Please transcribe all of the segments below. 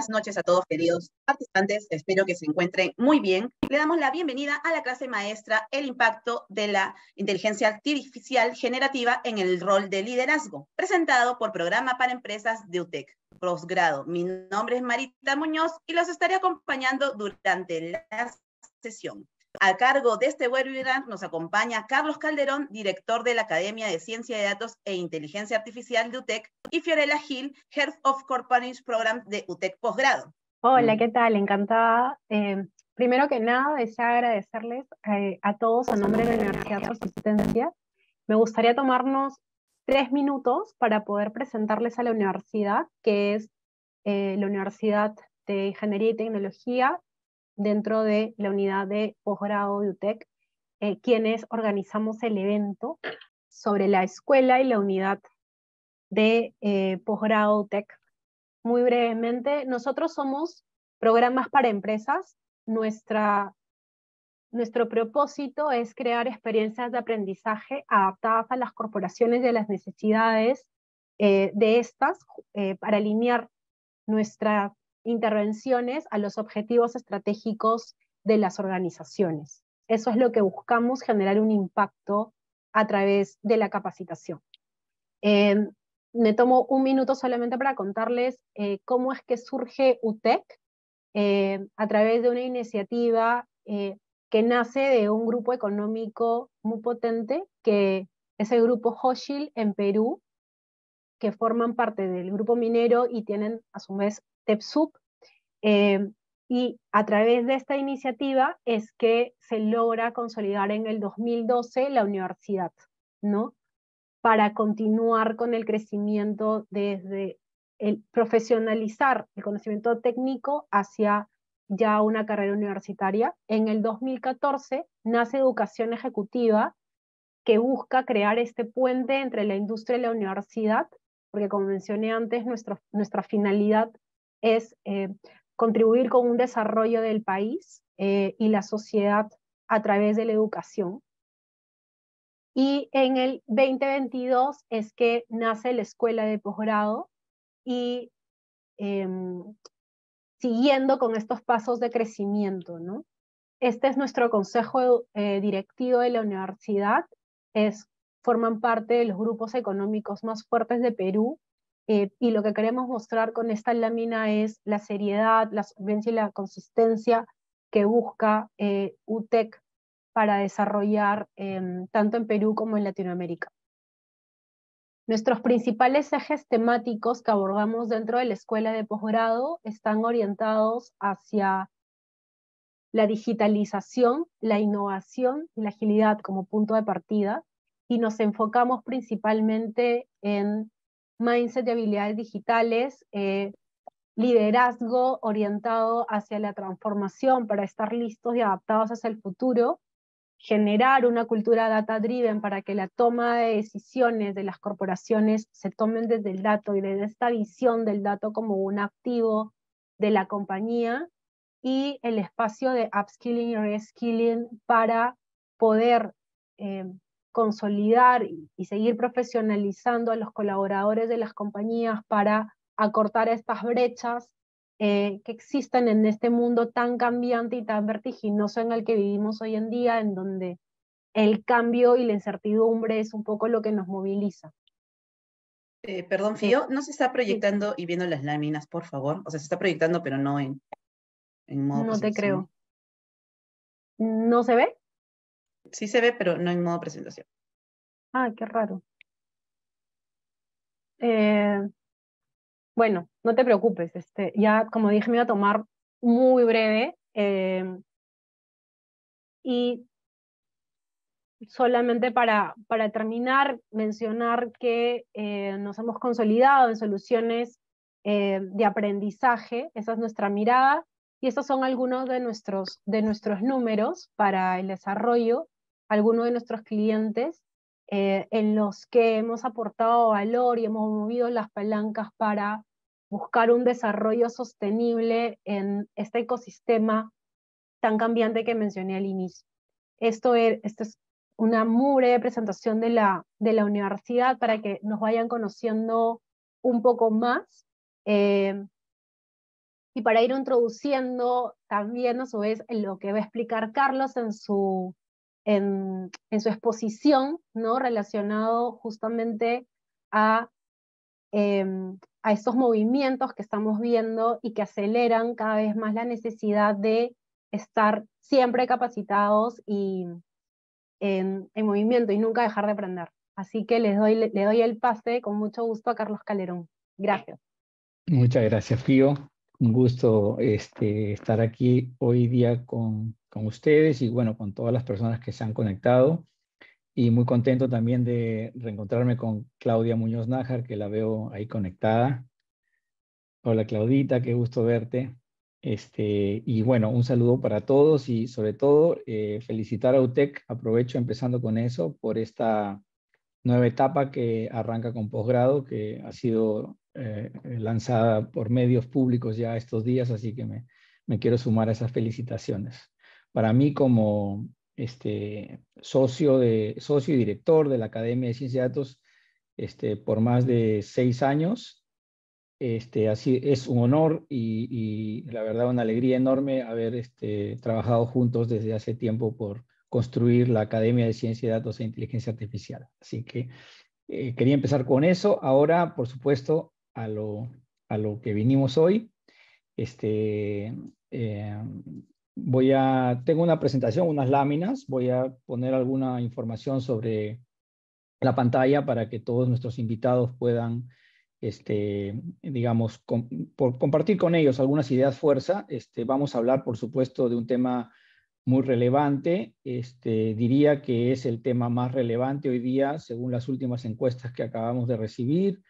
Buenas noches a todos queridos participantes, espero que se encuentren muy bien. Le damos la bienvenida a la clase maestra El impacto de la inteligencia artificial generativa en el rol de liderazgo, presentado por Programa para Empresas de UTEC, posgrado. Mi nombre es Marita Muñoz y los estaré acompañando durante la sesión. A cargo de este webinar nos acompaña Carlos Calderón, director de la Academia de Ciencia de Datos e Inteligencia Artificial de UTEC, y Fiorella Gil, Head of Corporate Program de UTEC Postgrado. Hola, mm. ¿qué tal? Encantada. Eh, primero que nada, deseo agradecerles eh, a todos a nombre de la Universidad su asistencia. Me gustaría tomarnos tres minutos para poder presentarles a la universidad, que es eh, la Universidad de Ingeniería y Tecnología dentro de la unidad de posgrado de UTEC, eh, quienes organizamos el evento sobre la escuela y la unidad de eh, posgrado UTEC. Muy brevemente, nosotros somos programas para empresas. Nuestra, nuestro propósito es crear experiencias de aprendizaje adaptadas a las corporaciones y a las necesidades eh, de estas eh, para alinear nuestra intervenciones a los objetivos estratégicos de las organizaciones. Eso es lo que buscamos, generar un impacto a través de la capacitación. Em, me tomo un minuto solamente para contarles eh, cómo es que surge UTEC em, a través de una iniciativa eh, que nace de un grupo económico muy potente, que es el grupo Hochschild en Perú, que forman parte del grupo minero y tienen a su vez TEPSUP. Eh, y a través de esta iniciativa es que se logra consolidar en el 2012 la universidad, ¿no? Para continuar con el crecimiento desde el profesionalizar el conocimiento técnico hacia ya una carrera universitaria. En el 2014 nace Educación Ejecutiva, que busca crear este puente entre la industria y la universidad, porque como mencioné antes, nuestra nuestra finalidad es eh, contribuir con un desarrollo del país eh, y la sociedad a través de la educación. Y en el 2022 es que nace la escuela de posgrado y em, siguiendo con estos pasos de crecimiento, ¿no? Este es nuestro consejo eh, directivo de la universidad, es, forman parte de los grupos económicos más fuertes de Perú eh, y lo que queremos mostrar con esta lámina es la seriedad, la solvencia y la consistencia que busca eh, UTEC para desarrollar em, tanto en Perú como en Latinoamérica. Nuestros principales ejes temáticos que abordamos dentro de la escuela de posgrado están orientados hacia la digitalización, la innovación y la agilidad como punto de partida, y nos enfocamos principalmente en mindset de habilidades digitales, eh, liderazgo orientado hacia la transformación para estar listos y adaptados hacia el futuro, generar una cultura data-driven para que la toma de decisiones de las corporaciones se tomen desde el dato y desde esta visión del dato como un activo de la compañía y el espacio de upskilling y reskilling para poder eh, consolidar y seguir profesionalizando a los colaboradores de las compañías para acortar estas brechas eh, que existen en este mundo tan cambiante y tan vertiginoso en el que vivimos hoy en día, en donde el cambio y la incertidumbre es un poco lo que nos moviliza. Eh, perdón, Fío, no se está proyectando y viendo las láminas, por favor. O sea, se está proyectando, pero no en, en No te creo. ¿No se ve? Sí se ve, pero no en modo presentación. Ah, qué raro. Eh, bueno, no te preocupes. Este, ya, como dije, me voy a tomar muy breve. Eh, y solamente para, para terminar, mencionar que eh, nos hemos consolidado en soluciones de aprendizaje. Esa es nuestra mirada. Y estos son algunos de nuestros, de nuestros números para el desarrollo algunos de nuestros clientes eh, en los que hemos aportado valor y hemos movido las palancas para buscar un desarrollo sostenible en este ecosistema tan cambiante que mencioné al inicio. Esto es, er, esto es una muy breve presentación de la, de la universidad para que nos vayan conociendo un poco más. Eh, y para ir introduciendo también a su vez lo que va a explicar Carlos en su, en, su exposición, ¿no? Relacionado justamente a, eh, a estos movimientos que estamos viendo y que aceleran cada vez más la necesidad de estar siempre capacitados y en, movimiento y nunca dejar de aprender. Así que les doy, le, doy el pase con mucho gusto a Carlos Calerón. Gracias. Muchas gracias, Fío. Un gusto este, estar aquí hoy día con con ustedes y bueno, con todas las personas que se han conectado. Y muy contento también de reencontrarme con Claudia Muñoz Najar, que la veo ahí conectada. Hola Claudita, qué gusto verte. Este, y bueno, un saludo para todos y sobre todo eh, felicitar a UTEC, aprovecho empezando con eso, por esta nueva etapa que arranca con posgrado, que ha sido eh, lanzada por medios públicos ya estos días, así que me, me quiero sumar a esas felicitaciones para mí como este, socio, de, socio y director de la Academia de Ciencia de Datos este, por más de seis años. Este, así es un honor y, la verdad una alegría enorme haber este, trabajado juntos desde hace tiempo por construir la Academia de Ciencia de Datos e Inteligencia Artificial. Así que eh, quería empezar con eso. Ahora, por supuesto, a lo, a lo que vinimos hoy. Este, eh, tengo una presentación, unas láminas, voy a poner alguna información sobre la pantalla para que todos nuestros invitados puedan, este, digamos, compartir con ellos algunas ideas fuerza. Este, vamos a hablar, por supuesto, de un tema muy relevante. Este, diría que es el tema más relevante hoy día, según las últimas encuestas que acabamos de recibir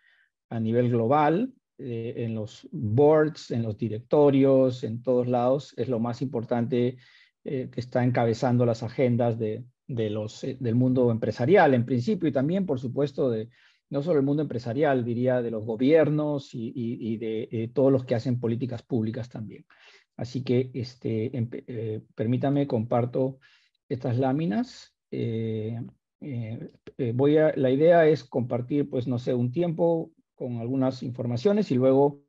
a nivel global. Eh, en los boards, en los directorios, en todos lados, es lo más importante eh, que está encabezando las agendas de, los, eh, del mundo empresarial, en principio, y también, por supuesto, de no solo el mundo empresarial, diría de los gobiernos y, de todos los que hacen políticas públicas también. Así que este, permítame, comparto estas láminas. voy a, la idea es compartir, pues, no sé, un tiempo, con algunas informaciones y luego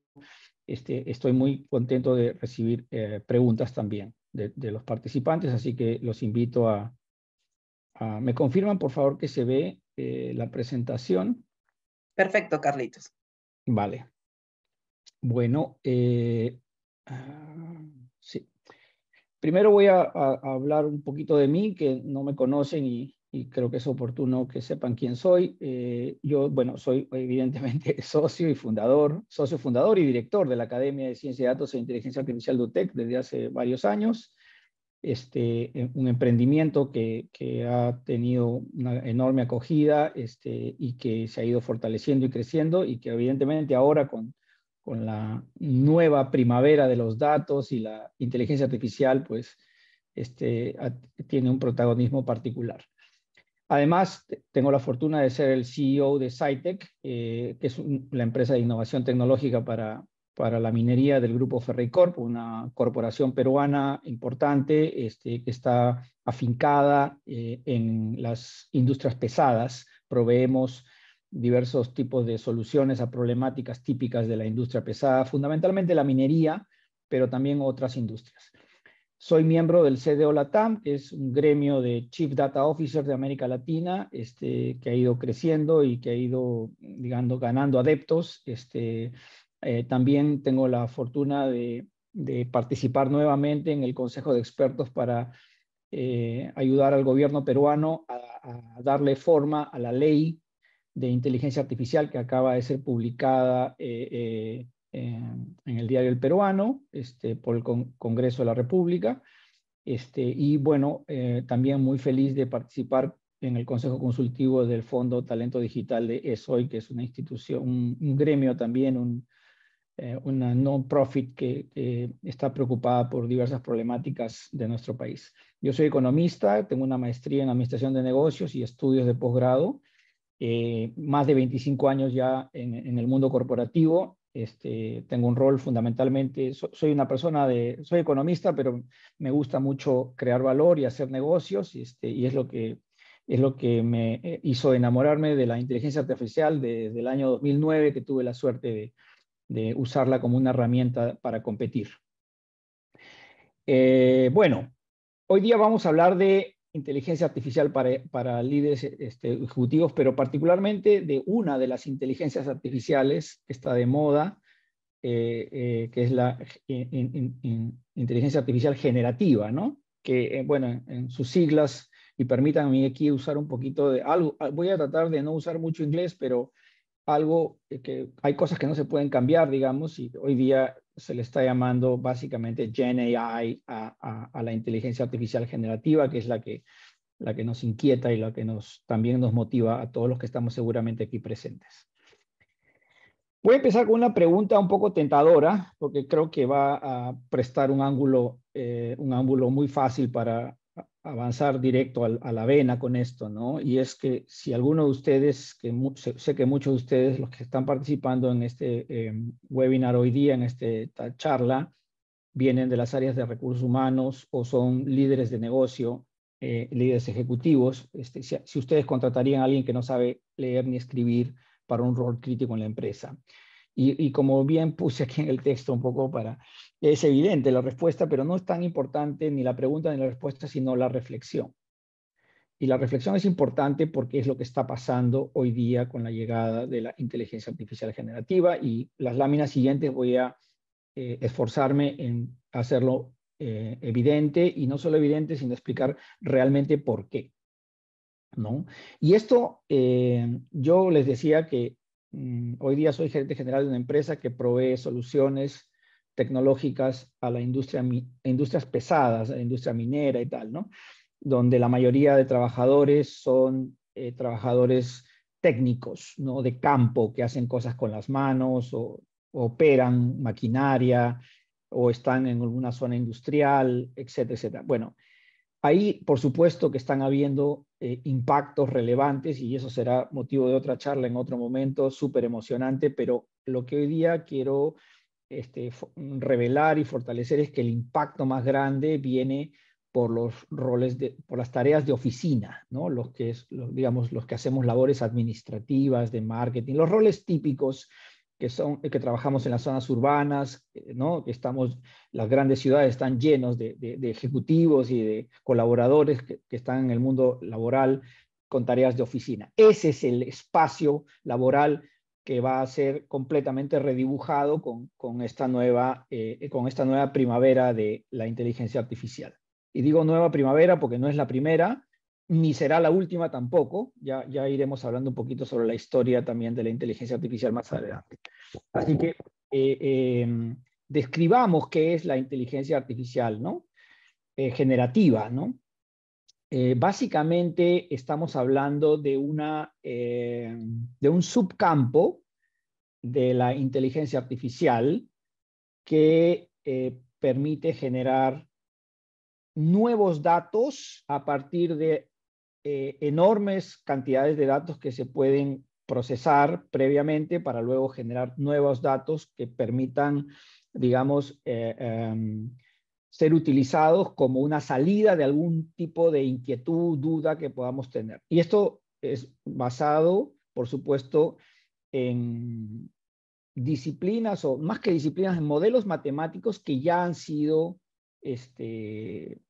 este, estoy muy contento de recibir eh, preguntas también de, los participantes, así que los invito a, ¿Me confirman, por favor, que se ve eh, la presentación? Perfecto, Carlitos. Vale. Bueno, eh, ah, sí. Primero voy a, hablar un poquito de mí, que no me conocen y, y creo que es oportuno que sepan quién soy. Eh, yo, bueno, soy evidentemente socio y fundador, socio fundador y director de la Academia de Ciencia de Datos e Inteligencia Artificial de desde hace varios años. Este, eh, un emprendimiento que, ha tenido una enorme acogida este, y que se ha ido fortaleciendo y creciendo y que evidentemente ahora con, con la nueva primavera de los datos y la inteligencia artificial, pues este, tiene un protagonismo particular. Además, tengo la fortuna de ser el CEO de SciTech, eh, que es la empresa de innovación tecnológica para, para la minería del grupo Ferricorp, una corporación peruana importante este, que está afincada eh, en las industrias pesadas. Proveemos diversos tipos de soluciones a problemáticas típicas de la industria pesada, fundamentalmente la minería, pero también otras industrias. Soy miembro del CDO Latam, que es un gremio de Chief Data Officer de América Latina, este, que ha ido creciendo y que ha ido, digamos, ganando adeptos. Este, eh, también tengo la fortuna de, participar nuevamente en el Consejo de Expertos para eh, ayudar al gobierno peruano a, darle forma a la ley de inteligencia artificial que acaba de ser publicada eh, en el diario El Peruano, este, por el Congreso de la República. Este, y bueno, eh, también muy feliz de participar en el Consejo Consultivo del Fondo Talento Digital de ESOI, que es una institución, un, gremio también, un, eh, una non-profit que está preocupada por diversas problemáticas de nuestro país. Yo soy economista, tengo una maestría en Administración de Negocios y Estudios de Posgrado, eh, más de 25 años ya en, en el mundo corporativo este, tengo un rol fundamentalmente, soy una persona de, soy economista, pero me gusta mucho crear valor y hacer negocios, este, y es lo, que, es lo que me eh, hizo enamorarme de la inteligencia artificial desde el año 2009, que tuve la suerte de, usarla como una herramienta para competir. Eh, bueno, hoy día vamos a hablar de inteligencia artificial para, líderes este, ejecutivos, pero particularmente de una de las inteligencias artificiales que está de moda, eh, eh, que es la eh, inteligencia artificial generativa, ¿no? Que, bueno, en, en, sus siglas, y permítanme aquí usar un poquito de algo, ah, voy a tratar de no usar mucho inglés, pero algo que hay cosas que no se pueden cambiar, digamos, y hoy día se le está llamando básicamente Gen AI a, la inteligencia artificial generativa, que es la que, la que nos inquieta y la que nos, también nos motiva a todos los que estamos seguramente aquí presentes. Voy a empezar con una pregunta un poco tentadora, porque creo que va a prestar un ángulo, eh, un ángulo muy fácil para avanzar directo a la vena con esto, ¿no? Y es que si alguno de ustedes, que sé, que muchos de ustedes, los que están participando en este em, webinar hoy día, en esta charla, vienen de las áreas de recursos humanos o son líderes de negocio, eh, líderes ejecutivos, este, si, ustedes contratarían a alguien que no sabe leer ni escribir para un rol crítico en la empresa. Y, y como bien puse aquí en el texto un poco para es evidente la respuesta, pero no es tan importante ni la pregunta ni la respuesta, sino la reflexión. Y la reflexión es importante porque es lo que está pasando hoy día con la llegada de la inteligencia artificial generativa y las láminas siguientes voy a eh, esforzarme en hacerlo eh, evidente y no solo evidente, sino explicar realmente por qué. ¿no? Y esto, eh, yo les decía que mm, hoy día soy gerente general de una empresa que provee soluciones tecnológicas a la industria, industrias pesadas, a la industria minera y tal, ¿no? Donde la mayoría de trabajadores son eh, trabajadores técnicos, ¿no? De campo, que hacen cosas con las manos o, operan maquinaria o están en alguna zona industrial, etcétera, etcétera. Bueno, ahí por supuesto que están habiendo eh, impactos relevantes y eso será motivo de otra charla en otro momento, súper emocionante, pero lo que hoy día quiero este, revelar y fortalecer es que el impacto más grande viene por los roles por las tareas de oficina, ¿no? Los que es, digamos, los que hacemos labores administrativas, de marketing, los roles típicos que son que trabajamos en las zonas urbanas, ¿no? Que estamos, las grandes ciudades están llenos de, ejecutivos y de colaboradores que están en el mundo laboral con tareas de oficina. Ese es el espacio laboral que va a ser completamente redibujado con, con esta, nueva, eh, con esta nueva primavera de la inteligencia artificial. Y digo nueva primavera porque no es la primera, ni será la última tampoco. Ya, ya iremos hablando un poquito sobre la historia también de la inteligencia artificial más adelante. Así que eh, em, describamos qué es la inteligencia artificial, ¿no? Eh, generativa, ¿no? Eh, básicamente estamos hablando de, una, eh, de un subcampo de la inteligencia artificial que eh, permite generar nuevos datos a partir de enormes cantidades de datos que se pueden procesar previamente para luego generar nuevos datos que permitan, digamos, em, ser utilizados como una salida de algún tipo de inquietud, duda que podamos tener. Y esto es basado, por supuesto, en disciplinas, o más que disciplinas, en modelos matemáticos que ya han sido este,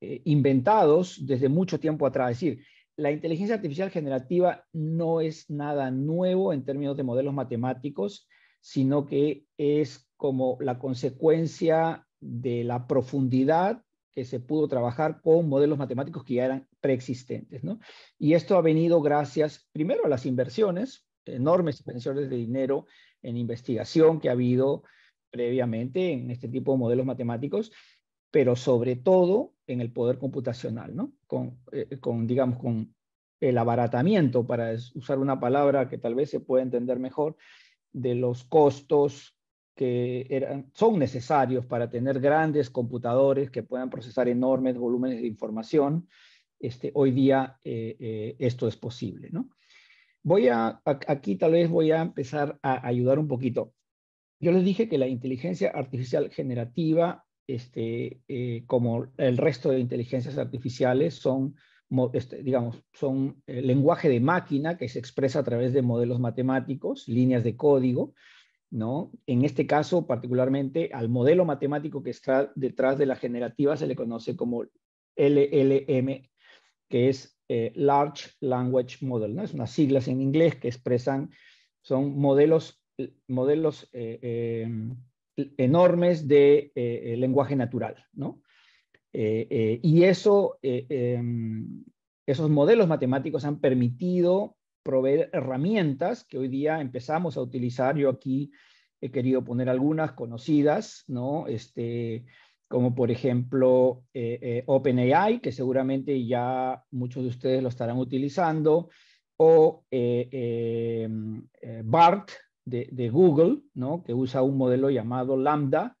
eh, inventados desde mucho tiempo atrás. Es decir, la inteligencia artificial generativa no es nada nuevo en términos de modelos matemáticos, sino que es como la consecuencia de la profundidad que se pudo trabajar con modelos matemáticos que ya eran preexistentes. ¿no? Y esto ha venido gracias, primero, a las inversiones, enormes inversiones de dinero en investigación que ha habido previamente en este tipo de modelos matemáticos, pero sobre todo en el poder computacional, ¿no? Con, eh, digamos, con el abaratamiento, para usar una palabra que tal vez se pueda entender mejor, de los costos que eran, son necesarios para tener grandes computadores que puedan procesar enormes volúmenes de información, este, hoy día eh, eh, esto es posible. ¿no? Voy a, aquí tal vez voy a empezar a ayudar un poquito. Yo les dije que la inteligencia artificial generativa, este, eh, como el resto de inteligencias artificiales, son, este, son lenguaje de máquina que se expresa a través de modelos matemáticos, líneas de código, en este caso, particularmente, al modelo matemático que está detrás de la generativa se le conoce como LLM, que es eh, Large Language Model, ¿no? Es unas siglas en inglés que expresan, son modelos, modelos eh, eh, enormes de lenguaje natural, y eso, em, esos modelos matemáticos han permitido proveer herramientas que hoy día empezamos a utilizar. Yo aquí he querido poner algunas conocidas, ¿no? Este, como por ejemplo eh, eh, OpenAI, que seguramente ya muchos de ustedes lo estarán utilizando, o eh, mm, BART de, Google, ¿no? que usa un modelo llamado Lambda,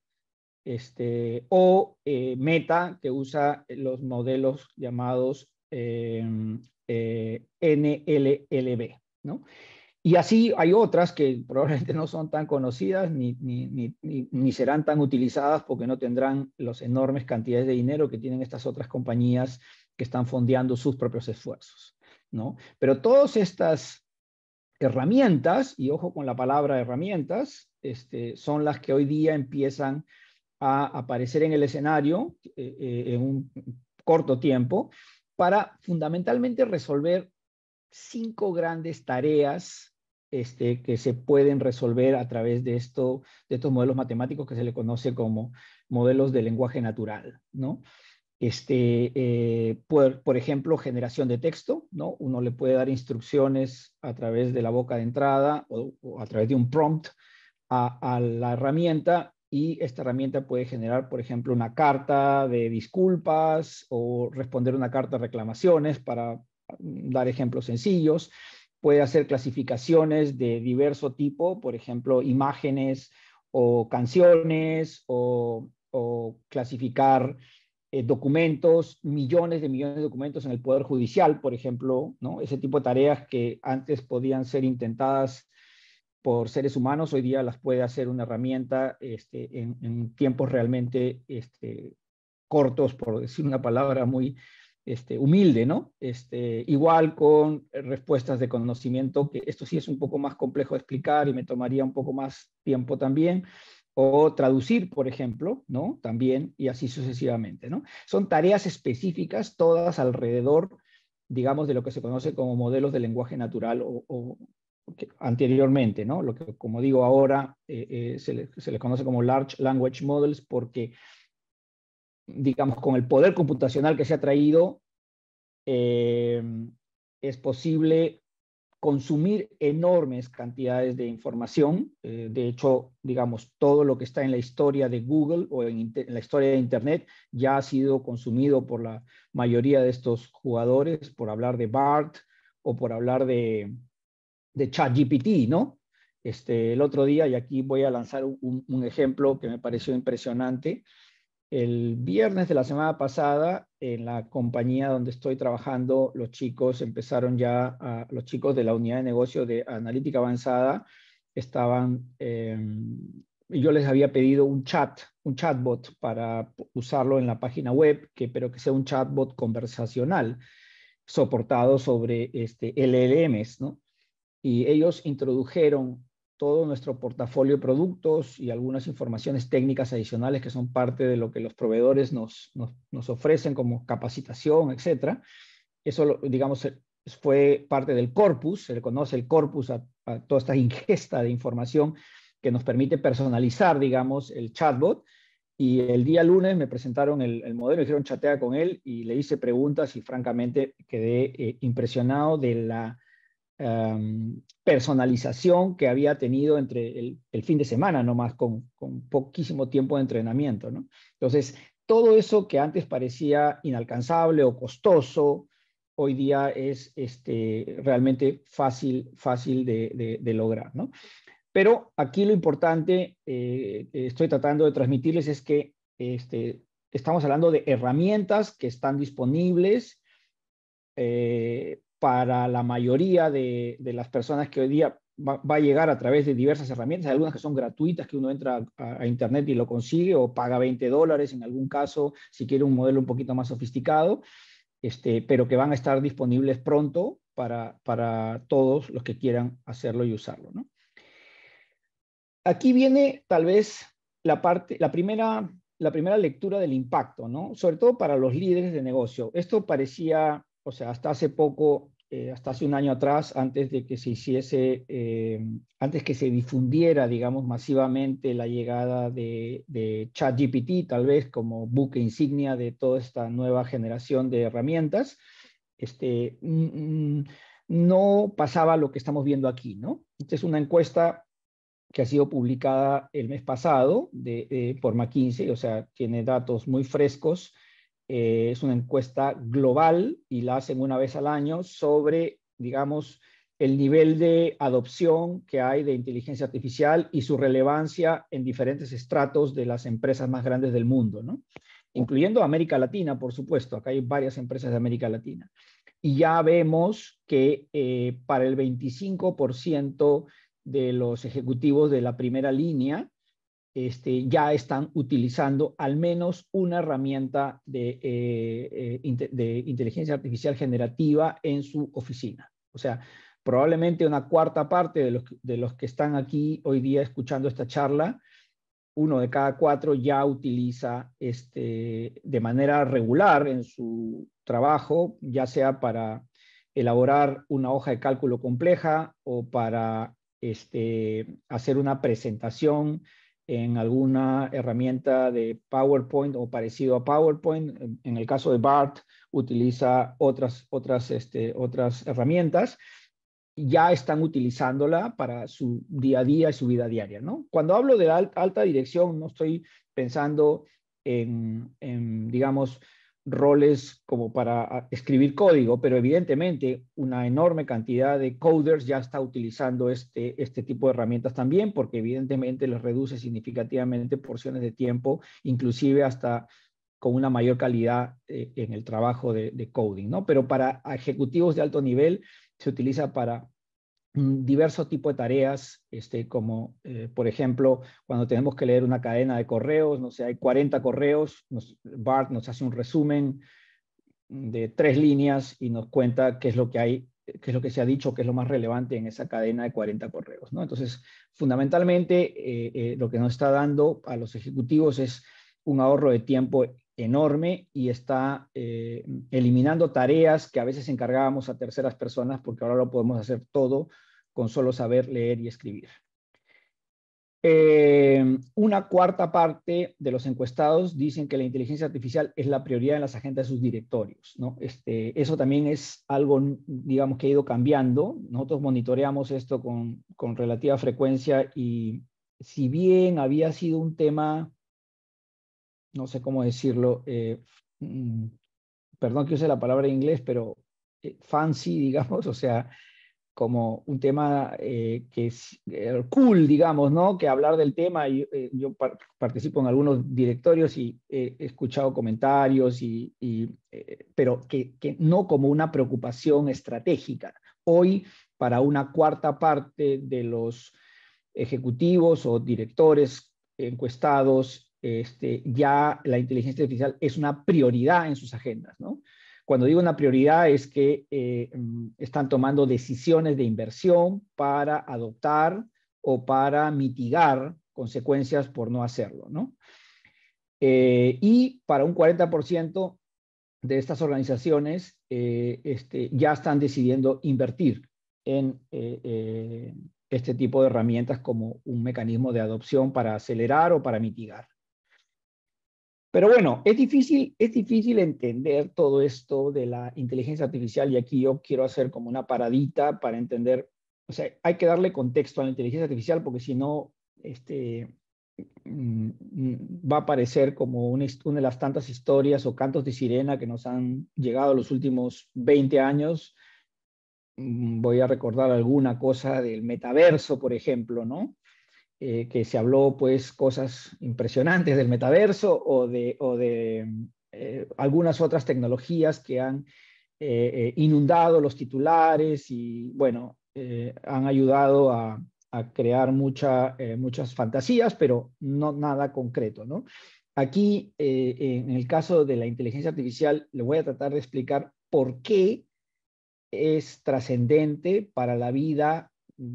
este, o Meta, que usa los modelos llamados Em, eh, NLLB. ¿no? Y así hay otras que probablemente no son tan conocidas ni, ni, ni, ni, serán tan utilizadas porque no tendrán los enormes cantidades de dinero que tienen estas otras compañías que están fondeando sus propios esfuerzos. ¿no? Pero todas estas herramientas, y ojo con la palabra herramientas, este, son las que hoy día empiezan a aparecer en el escenario eh, eh, en un corto tiempo para fundamentalmente resolver cinco grandes tareas este, que se pueden resolver a través de, estos modelos matemáticos que se le conoce como modelos de lenguaje natural, ¿no? Este, eh, por, ejemplo, generación de texto, ¿no? Uno le puede dar instrucciones a través de la boca de entrada o, a través de un prompt a, la herramienta y esta herramienta puede generar, por ejemplo, una carta de disculpas o responder una carta de reclamaciones para dar ejemplos sencillos. Puede hacer clasificaciones de diverso tipo, por ejemplo, imágenes o canciones o, clasificar eh, documentos, millones de millones de documentos en el Poder Judicial, por ejemplo, ¿no? Ese tipo de tareas que antes podían ser intentadas por seres humanos, hoy día las puede hacer una herramienta este, en, tiempos realmente este, cortos, por decir una palabra muy este, humilde, ¿no? igual con respuestas de conocimiento, que esto sí es un poco más complejo de explicar y me tomaría un poco más tiempo también, o traducir, por ejemplo, ¿no? También y así sucesivamente, ¿no? Son tareas específicas, todas alrededor digamos, de lo que se conoce como modelos de lenguaje natural o, anteriormente, ¿no? Lo que, como digo ahora, eh, eh, se, le, conoce como Large Language Models porque, digamos, con el poder computacional que se ha traído, eh, es posible consumir enormes cantidades de información. de hecho, digamos, todo lo que está en la historia de Google o en la historia de Internet ya ha sido consumido por la mayoría de estos jugadores, por hablar de BART o por hablar de, de ChatGPT, ¿no? Este, el otro día, y aquí voy a lanzar un, ejemplo que me pareció impresionante. El viernes de la semana pasada, en la compañía donde estoy trabajando, los chicos empezaron ya, los chicos de la unidad de negocio de analítica avanzada, estaban, em, yo les había pedido un chat, un chatbot para usarlo en la página web, que, pero que sea un chatbot conversacional, soportado sobre este, LLMs, ¿no? y ellos introdujeron todo nuestro portafolio de productos y algunas informaciones técnicas adicionales que son parte de lo que los proveedores nos, nos, ofrecen como capacitación, etc. Eso, digamos, eh, fue parte del corpus, se reconoce el corpus a, toda esta ingesta de información que nos permite personalizar, digamos, el chatbot. Y el día lunes me presentaron el, modelo, hicieron chatea con él y le hice preguntas y francamente quedé eh, impresionado de la Em, personalización que había tenido entre el, fin de semana nomás, con, con poquísimo tiempo de entrenamiento. Entonces, todo eso que antes parecía inalcanzable o costoso, hoy día es este, realmente fácil, fácil de, lograr. Pero aquí lo importante, eh, estoy tratando de transmitirles, es que este, estamos hablando de herramientas que están disponibles eh, para la mayoría de, las personas que hoy día va, a llegar a través de diversas herramientas, algunas que son gratuitas, que uno entra a, Internet y lo consigue, o paga 20 dólares en algún caso, si quiere un modelo un poquito más sofisticado, este, pero que van a estar disponibles pronto para, para todos los que quieran hacerlo y usarlo. ¿no? Aquí viene tal vez la, parte, la primera la primera lectura del impacto, ¿no? Sobre todo para los líderes de negocio. Esto parecía, o sea, hasta hace poco eh, hasta hace un año atrás, antes de que se hiciese, eh, antes que se difundiera, digamos, masivamente la llegada de, ChatGPT, tal vez como buque insignia de toda esta nueva generación de herramientas, este, mm, mm, no pasaba lo que estamos viendo aquí, ¿no? Esta es una encuesta que ha sido publicada el mes pasado de, eh, por McKinsey, o sea, tiene datos muy frescos eh, es una encuesta global y la hacen una vez al año sobre, digamos, el nivel de adopción que hay de inteligencia artificial y su relevancia en diferentes estratos de las empresas más grandes del mundo, ¿no? incluyendo América Latina, por supuesto. Acá hay varias empresas de América Latina. Y ya vemos que eh, para el 25% de los ejecutivos de la primera línea, este, ya están utilizando al menos una herramienta eh, eh, de, inteligencia artificial generativa en su oficina. O sea, probablemente una cuarta parte de los, que están aquí hoy día escuchando esta charla, uno de cada cuatro ya utiliza este, de manera regular en su trabajo, ya sea para elaborar una hoja de cálculo compleja o para este, hacer una presentación en alguna herramienta de PowerPoint o parecido a PowerPoint. En el caso de BART, utiliza otras, otras, este, otras herramientas. Ya están utilizándola para su día a día y su vida diaria, ¿no? Cuando hablo de alta dirección, no estoy pensando en digamos, roles como para ah, escribir código, pero evidentemente una enorme cantidad de coders ya está utilizando este, este tipo de herramientas también, porque evidentemente les reduce significativamente porciones de tiempo, inclusive hasta con una mayor calidad eh, en el trabajo de, de, coding, ¿no? Pero para ejecutivos de alto nivel se utiliza para Mm, diversos tipos de tareas, este, como eh, por ejemplo cuando tenemos que leer una cadena de correos, no sé, hay 40 correos, Bart nos hace un resumen de tres líneas y nos cuenta qué es lo que hay, qué es lo que se ha dicho, qué es lo más relevante en esa cadena de 40 correos. ¿no? Entonces, fundamentalmente eh, eh, lo que nos está dando a los ejecutivos es un ahorro de tiempo enorme y está eh, eliminando tareas que a veces encargábamos a terceras personas porque ahora lo podemos hacer todo con solo saber leer y escribir. Eh, una cuarta parte de los encuestados dicen que la inteligencia artificial es la prioridad en las agendas de sus directorios. ¿no? Este, eso también es algo, digamos, que ha ido cambiando. Nosotros monitoreamos esto con, con relativa frecuencia y si bien había sido un tema no sé cómo decirlo, eh, mm, perdón que use la palabra en inglés, pero eh, fancy, digamos, o sea, como un tema eh, que es cool, digamos, ¿no? Que hablar del tema, yo, participo en algunos directorios y he escuchado comentarios, y, pero que, no como una preocupación estratégica. Hoy, para una cuarta parte de los ejecutivos o directores encuestados este, ya la inteligencia artificial es una prioridad en sus agendas. Cuando digo una prioridad es que eh, mm, están tomando decisiones de inversión para adoptar o para mitigar consecuencias por no hacerlo. Eh, y para un 40% de estas organizaciones eh, este, ya están decidiendo invertir en este tipo de herramientas como un mecanismo de adopción para acelerar o para mitigar. Pero bueno, es difícil, es difícil entender todo esto de la inteligencia artificial y aquí yo quiero hacer como una paradita para entender, o sea, hay que darle contexto a la inteligencia artificial porque si no, este, mm, va a parecer como una, una, de las tantas historias o cantos de sirena que nos han llegado los últimos 20 años. Mm, voy a recordar alguna cosa del metaverso, por ejemplo, ¿no? Eh, que se habló pues cosas impresionantes del metaverso o de, de mm, eh, algunas otras tecnologías que han eh, inundado los titulares y bueno, han ayudado a, crear muchas fantasías, pero no nada concreto, ¿no? Aquí, en el caso de la inteligencia artificial, le voy a tratar de explicar por qué es trascendente para la vida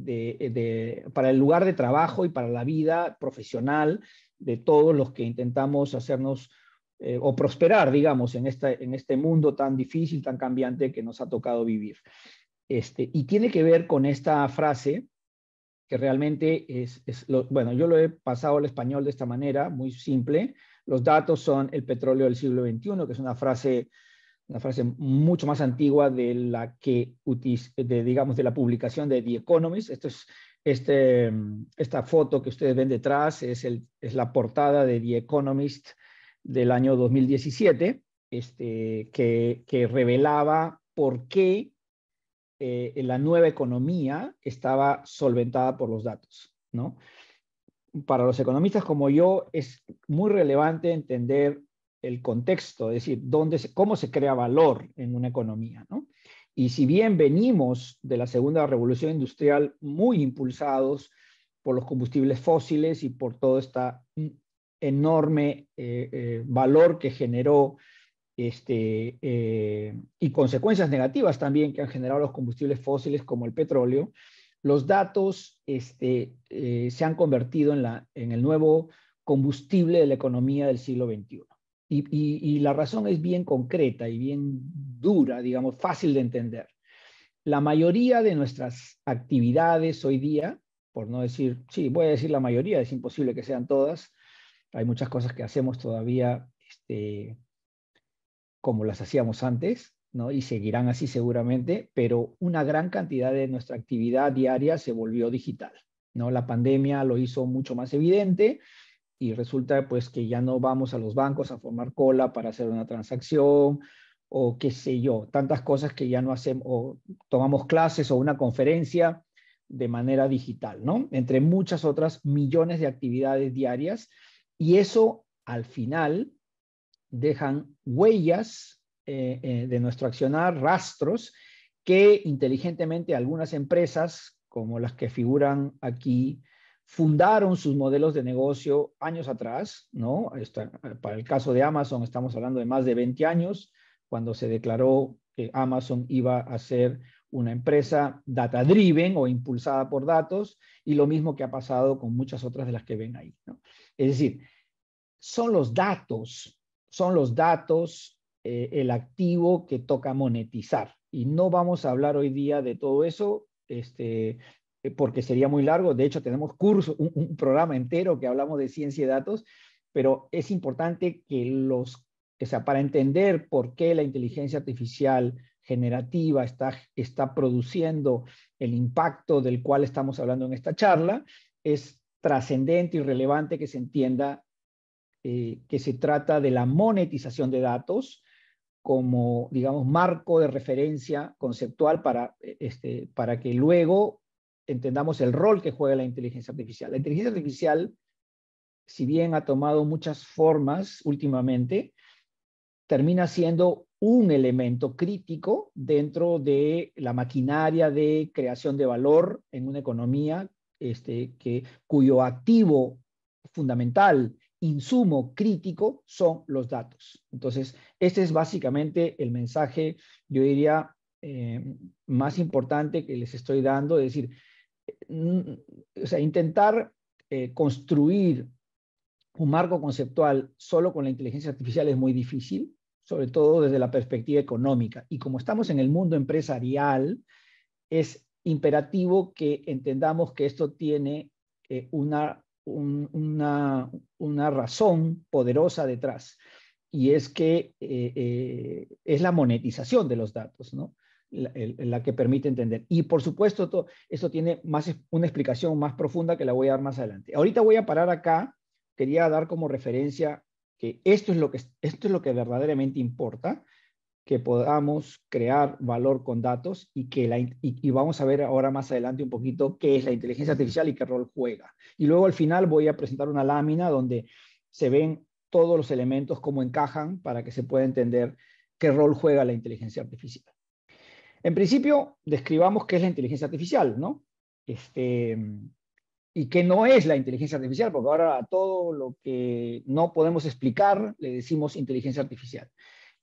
eh, de, para el lugar de trabajo y para la vida profesional de todos los que intentamos hacernos eh, o prosperar, digamos, en, este mundo tan difícil, tan cambiante que nos ha tocado vivir. Este, y tiene que ver con esta frase que realmente es, bueno, yo lo he pasado al español de esta manera, muy simple. Los datos son el petróleo del siglo XXI, que es una frase una frase mucho más antigua de la que, de, digamos, de la publicación de The Economist. Esto es, este, esta foto que ustedes ven detrás es, el, es la portada de The Economist del año 2017, este, que, revelaba por qué eh, la nueva economía estaba solventada por los datos, ¿no? Para los economistas como yo es muy relevante entender el contexto, es decir, dónde cómo se crea valor en una economía. ¿no? Y si bien venimos de la segunda revolución industrial muy impulsados por los combustibles fósiles y por todo este enorme eh, eh, valor que generó este, eh, y consecuencias negativas también que han generado los combustibles fósiles como el petróleo, los datos este, se han convertido en, la, en el nuevo combustible de la economía del siglo XXI. Y, la razón es bien concreta y bien dura, digamos, fácil de entender. La mayoría de nuestras actividades hoy día, por no decir, sí, voy a decir la mayoría, es imposible que sean todas, hay muchas cosas que hacemos todavía este, como las hacíamos antes, ¿no? y seguirán así seguramente, pero una gran cantidad de nuestra actividad diaria se volvió digital. ¿no? La pandemia lo hizo mucho más evidente, y resulta pues que ya no vamos a los bancos a formar cola para hacer una transacción o qué sé yo, tantas cosas que ya no hacemos, o tomamos clases o una conferencia de manera digital, ¿no? Entre muchas otras millones de actividades diarias y eso al final dejan huellas eh, eh, de nuestro accionar, rastros que inteligentemente algunas empresas como las que figuran aquí fundaron sus modelos de negocio años atrás, ¿no? para el caso de Amazon estamos hablando de más de 20 años, cuando se declaró que Amazon iba a ser una empresa data driven o impulsada por datos, y lo mismo que ha pasado con muchas otras de las que ven ahí, ¿no? Es decir, son los datos, son los datos eh, el activo que toca monetizar. Y no vamos a hablar hoy día de todo eso, este, eh, porque sería muy largo. De hecho, tenemos curso, un, programa entero que hablamos de ciencia de datos, pero es importante que los, o sea, para entender por qué la inteligencia artificial generativa está, está produciendo el impacto del cual estamos hablando en esta charla, es trascendente y relevante que se entienda eh, que se trata de la monetización de datos como, digamos, marco de referencia conceptual para, eh, este, para que luego entendamos el rol que juega la inteligencia artificial. La inteligencia artificial, si bien ha tomado muchas formas últimamente, termina siendo un elemento crítico dentro de la maquinaria de creación de valor en una economía este, que, cuyo activo fundamental, insumo crítico, son los datos. Entonces, este es básicamente el mensaje, yo diría, eh, más importante que les estoy dando, es decir, Mm, o sea, intentar eh, construir un marco conceptual solo con la inteligencia artificial es muy difícil, sobre todo desde la perspectiva económica. Y como estamos en el mundo empresarial, es imperativo que entendamos que esto tiene eh, una, una, razón poderosa detrás. Y es que eh, es la monetización de los datos, ¿no? la, que permite entender. Y por supuesto, esto tiene más, una explicación más profunda que la voy a dar más adelante. Ahorita voy a parar acá. Quería dar como referencia que esto es lo que, esto es lo que verdaderamente importa, que podamos crear valor con datos y que la, y vamos a ver ahora más adelante un poquito qué es la inteligencia artificial y qué rol juega. Y luego al final voy a presentar una lámina donde se ven todos los elementos, cómo encajan para que se pueda entender qué rol juega la inteligencia artificial. En principio, describamos qué es la inteligencia artificial, ¿no? Este, y qué no es la inteligencia artificial, porque ahora a todo lo que no podemos explicar le decimos inteligencia artificial.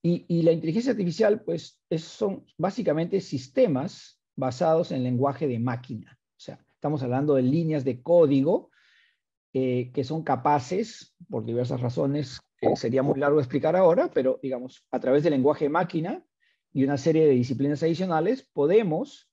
Y, la inteligencia artificial, pues, son básicamente sistemas basados en lenguaje de máquina. O sea, estamos hablando de líneas de código eh, que son capaces, por diversas razones, que sería muy largo explicar ahora, pero digamos, a través del lenguaje de máquina, y una serie de disciplinas adicionales, podemos,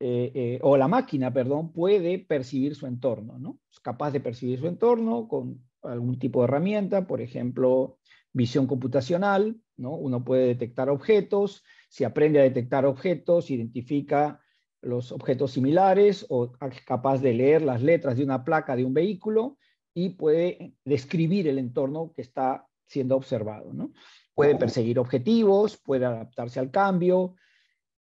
eh, eh, o la máquina, perdón, puede percibir su entorno, ¿no? Es capaz de percibir su entorno con algún tipo de herramienta, por ejemplo, visión computacional, ¿no? Uno puede detectar objetos, si aprende a detectar objetos, identifica los objetos similares o es capaz de leer las letras de una placa de un vehículo y puede describir el entorno que está siendo observado. ¿no? Puede perseguir objetivos, puede adaptarse al cambio,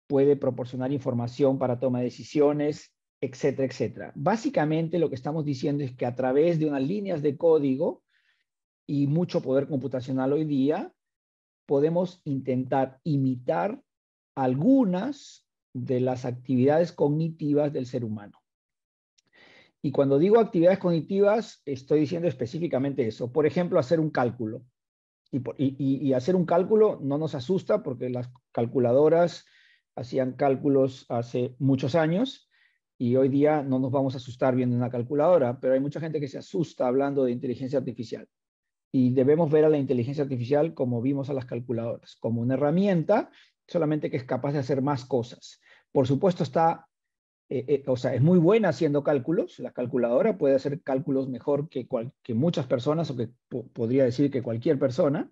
puede proporcionar información para toma de decisiones, etcétera, etcétera. Básicamente lo que estamos diciendo es que a través de unas líneas de código y mucho poder computacional hoy día, podemos intentar imitar algunas de las actividades cognitivas del ser humano. Y cuando digo actividades cognitivas, estoy diciendo específicamente eso. Por ejemplo, hacer un cálculo. Y, hacer un cálculo no nos asusta porque las calculadoras hacían cálculos hace muchos años y hoy día no nos vamos a asustar viendo una calculadora, pero hay mucha gente que se asusta hablando de inteligencia artificial. Y debemos ver a la inteligencia artificial como vimos a las calculadoras, como una herramienta solamente que es capaz de hacer más cosas. Por supuesto está eh, eh, o sea, es muy buena haciendo cálculos, la calculadora puede hacer cálculos mejor que, que muchas personas o que podría decir que cualquier persona,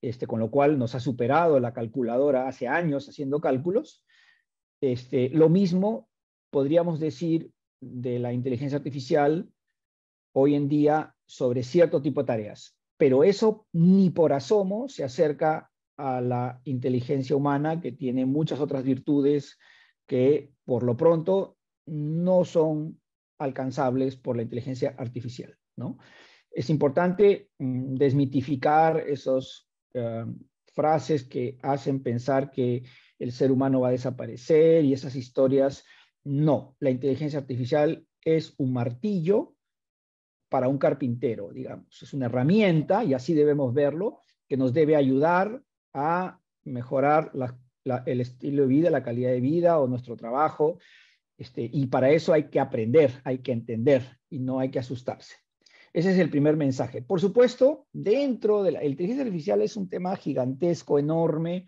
este, con lo cual nos ha superado la calculadora hace años haciendo cálculos. Este, lo mismo podríamos decir de la inteligencia artificial hoy en día sobre cierto tipo de tareas, pero eso ni por asomo se acerca a la inteligencia humana que tiene muchas otras virtudes, que por lo pronto no son alcanzables por la inteligencia artificial. ¿no? Es importante mm, desmitificar esas eh, frases que hacen pensar que el ser humano va a desaparecer y esas historias. No, la inteligencia artificial es un martillo para un carpintero, digamos. Es una herramienta, y así debemos verlo, que nos debe ayudar a mejorar las el estilo de vida, la calidad de vida o nuestro trabajo. Este, y para eso hay que aprender, hay que entender y no hay que asustarse. Ese es el primer mensaje. Por supuesto, dentro de la inteligencia artificial es un tema gigantesco, enorme.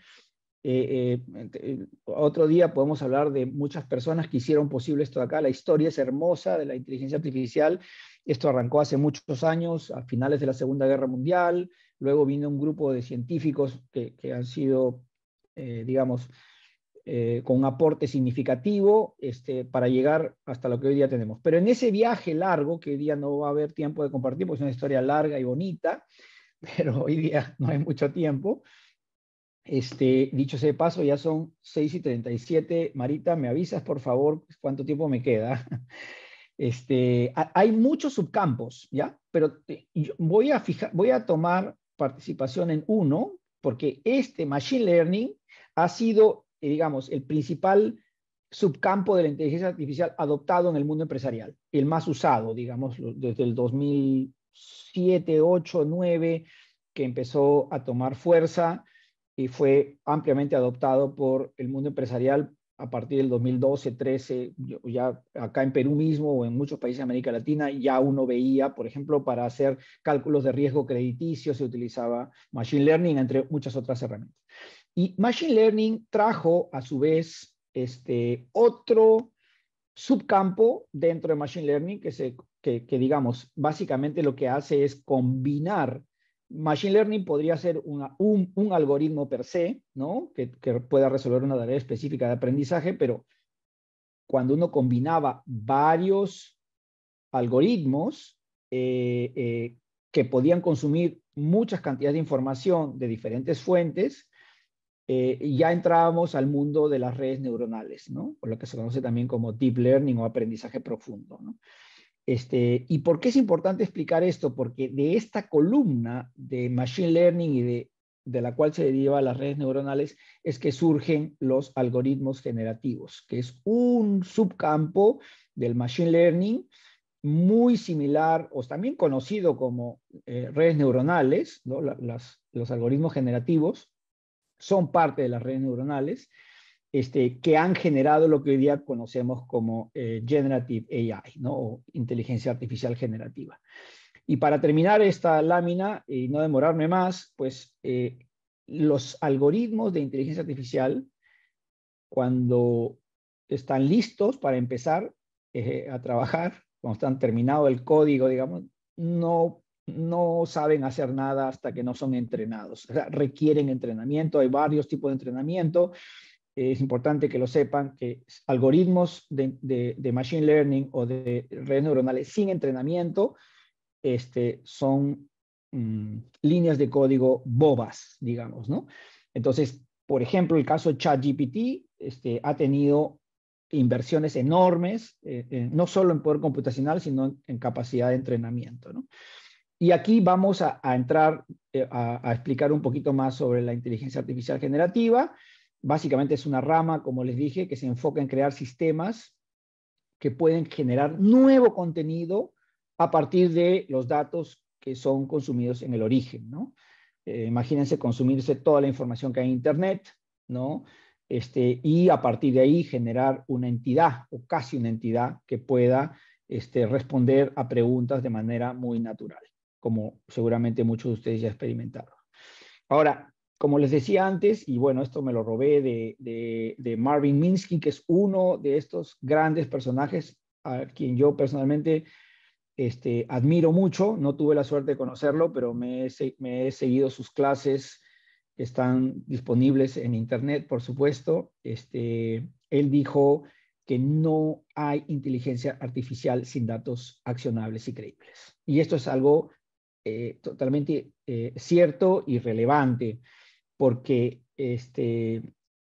Eh, eh, eh, otro día podemos hablar de muchas personas que hicieron posible esto de acá. La historia es hermosa de la inteligencia artificial. Esto arrancó hace muchos años, a finales de la Segunda Guerra Mundial. Luego vino un grupo de científicos que, que han sido eh, digamos, eh, con un aporte significativo este, para llegar hasta lo que hoy día tenemos. Pero en ese viaje largo, que hoy día no va a haber tiempo de compartir, porque es una historia larga y bonita, pero hoy día no hay mucho tiempo. Este, dicho ese paso, ya son 6 y 37. Marita, me avisas por favor cuánto tiempo me queda. Este, hay muchos subcampos, ¿ya? Pero eh, voy a, fijar, voy a tomar participación en uno porque este Machine Learning ha sido, eh, digamos, el principal subcampo de la inteligencia artificial adoptado en el mundo empresarial, el más usado, digamos, desde el 2007, 8, 9, que empezó a tomar fuerza y fue ampliamente adoptado por el mundo empresarial a partir del 2012, 13, ya acá en Perú mismo o en muchos países de América Latina, ya uno veía, por ejemplo, para hacer cálculos de riesgo crediticio se utilizaba Machine Learning, entre muchas otras herramientas. Y Machine Learning trajo a su vez este, otro subcampo dentro de Machine Learning que, se, que, que digamos, básicamente lo que hace es combinar Machine Learning podría ser un, algoritmo per se, ¿no? Que, pueda resolver una tarea específica de aprendizaje, pero cuando uno combinaba varios algoritmos eh, eh, que podían consumir muchas cantidades de información de diferentes fuentes, eh, ya entrábamos al mundo de las redes neuronales, ¿no? o lo que se conoce también como deep learning o aprendizaje profundo. ¿no? Este, ¿Y por qué es importante explicar esto? Porque de esta columna de Machine Learning y de, la cual se deriva las redes neuronales es que surgen los algoritmos generativos, que es un subcampo del Machine Learning muy similar o también conocido como eh, redes neuronales, los algoritmos generativos son parte de las redes neuronales este, que han generado lo que hoy día conocemos como eh, Generative AI, o inteligencia artificial generativa. Y para terminar esta lámina y no demorarme más, pues eh, los algoritmos de inteligencia artificial, cuando están listos para empezar eh, a trabajar, cuando están terminado el código, digamos, no no saben hacer nada hasta que no son entrenados. requieren entrenamiento, hay varios tipos de entrenamiento. Eh, es importante que lo sepan, que algoritmos de, de, machine learning o de redes neuronales sin entrenamiento este, son mm, líneas de código bobas, digamos, ¿no? Entonces, por ejemplo, el caso de ChatGPT este, ha tenido inversiones enormes, eh, eh, no solo en poder computacional, sino en, capacidad de entrenamiento, ¿no? Y aquí vamos a, entrar a explicar un poquito más sobre la inteligencia artificial generativa, Básicamente es una rama, como les dije, que se enfoca en crear sistemas que pueden generar nuevo contenido a partir de los datos que son consumidos en el origen, eh, imagínense consumirse toda la información que hay en Internet, ¿no? Este, y a partir de ahí generar una entidad o casi una entidad que pueda este, responder a preguntas de manera muy natural, como seguramente muchos de ustedes ya experimentaron. Ahora, como les decía antes, y bueno, esto me lo robé de, Marvin Minsky, que es uno de estos grandes personajes a quien yo personalmente este, admiro mucho. No tuve la suerte de conocerlo, pero me he, seguido sus clases que están disponibles en Internet, por supuesto. Este, él dijo que no hay inteligencia artificial sin datos accionables y creíbles. Y esto es algo eh, totalmente eh, cierto y relevante porque, este,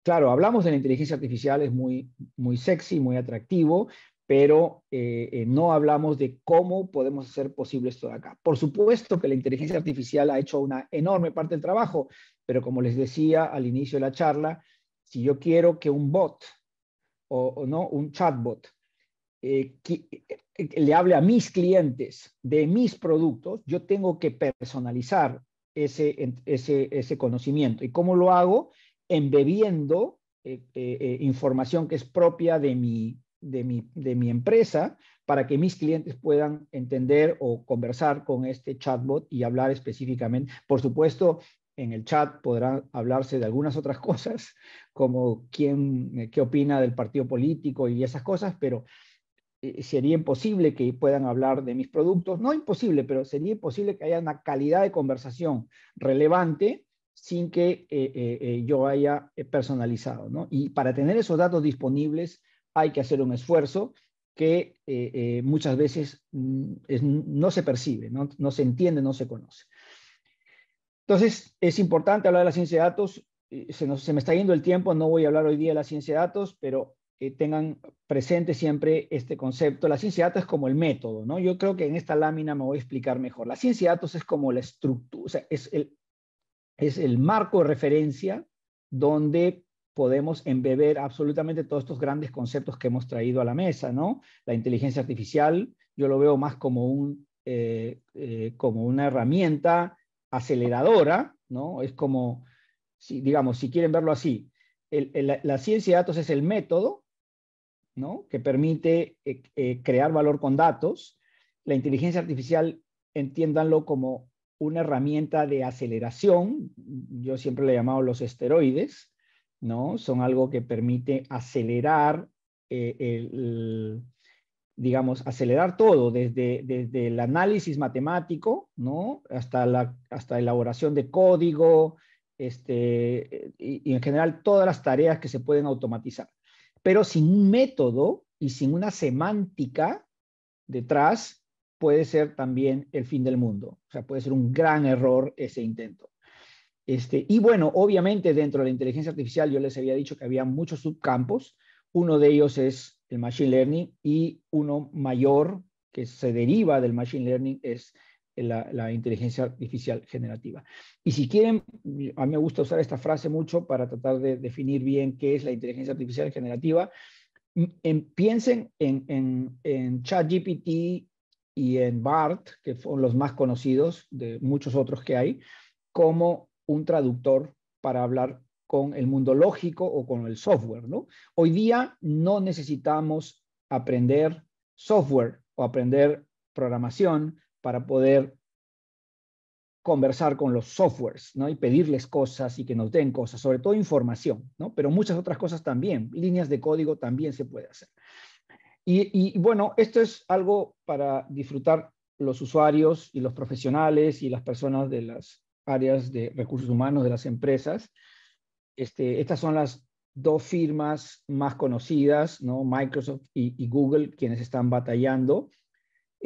claro, hablamos de la inteligencia artificial, es muy, muy sexy, muy atractivo, pero eh, eh, no hablamos de cómo podemos hacer posible esto acá. Por supuesto que la inteligencia artificial ha hecho una enorme parte del trabajo, pero como les decía al inicio de la charla, si yo quiero que un bot o, no, un chatbot, eh, que, le hable a mis clientes de mis productos, yo tengo que personalizar ese, ese, ese conocimiento. ¿Y cómo lo hago? Embebiendo eh, eh, eh, información que es propia de mi, de, mi, de mi empresa para que mis clientes puedan entender o conversar con este chatbot y hablar específicamente. Por supuesto, en el chat podrán hablarse de algunas otras cosas, como quién, qué opina del partido político y esas cosas, pero eh, sería imposible que puedan hablar de mis productos, no imposible, pero sería imposible que haya una calidad de conversación relevante sin que eh, eh, yo haya personalizado. ¿no? Y para tener esos datos disponibles hay que hacer un esfuerzo que muchas veces mm, no se percibe, ¿no? se entiende, no se conoce. Entonces, es importante hablar de la ciencia de datos. Se, se, me está yendo el tiempo, no voy a hablar hoy día de la ciencia de datos, pero tengan presente siempre este concepto. La ciencia de datos es como el método, ¿no? Yo creo que en esta lámina me voy a explicar mejor. La ciencia de datos es como la estructura, es el, es el marco de referencia donde podemos embeber absolutamente todos estos grandes conceptos que hemos traído a la mesa, ¿no? La inteligencia artificial, yo lo veo más como, un, eh, eh, como una herramienta aceleradora, ¿no? Es como, digamos, si quieren verlo así, la, ciencia de datos es el método que permite eh, eh, crear valor con datos. La inteligencia artificial, entiéndanlo como una herramienta de aceleración, yo siempre le he llamado los esteroides, ¿no? Son algo que permite acelerar, eh, digamos, acelerar todo, desde, el análisis matemático, ¿no? Hasta la hasta elaboración de código, este, y en general todas las tareas que se pueden automatizar pero sin un método y sin una semántica detrás, puede ser también el fin del mundo. O sea, puede ser un gran error ese intento. Este, y bueno, obviamente dentro de la inteligencia artificial yo les había dicho que había muchos subcampos. Uno de ellos es el machine learning y uno mayor que se deriva del machine learning es la, inteligencia artificial generativa. Y si quieren, a mí me gusta usar esta frase mucho para tratar de definir bien qué es la inteligencia artificial generativa. Em, piensen en, en, en ChatGPT y en BART, que son los más conocidos de muchos otros que hay, como un traductor para hablar con el mundo lógico o con el software. Hoy día no necesitamos aprender software o aprender programación para poder conversar con los softwares, ¿no? Y pedirles cosas y que nos den cosas, sobre todo información, ¿no? Pero muchas otras cosas también, líneas de código también se puede hacer. Y, bueno, esto es algo para disfrutar los usuarios y los profesionales y las personas de las áreas de recursos humanos de las empresas. Este, estas son las dos firmas más conocidas, ¿no? Microsoft y Google, quienes están batallando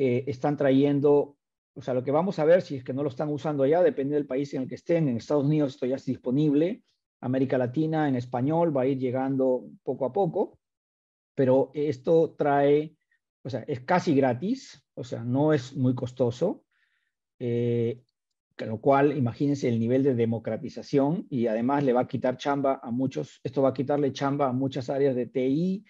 eh, están trayendo, o sea, lo que vamos a ver, si es que no lo están usando ya, depende del país en el que estén. En Estados Unidos esto ya es disponible, América Latina en español va a ir llegando poco a poco, pero esto trae, o sea, es casi gratis, o sea, no es muy costoso. con eh, lo cual imagínense el nivel de democratización y además le va a quitar chamba a muchos, esto va a quitarle chamba a muchas áreas de TI,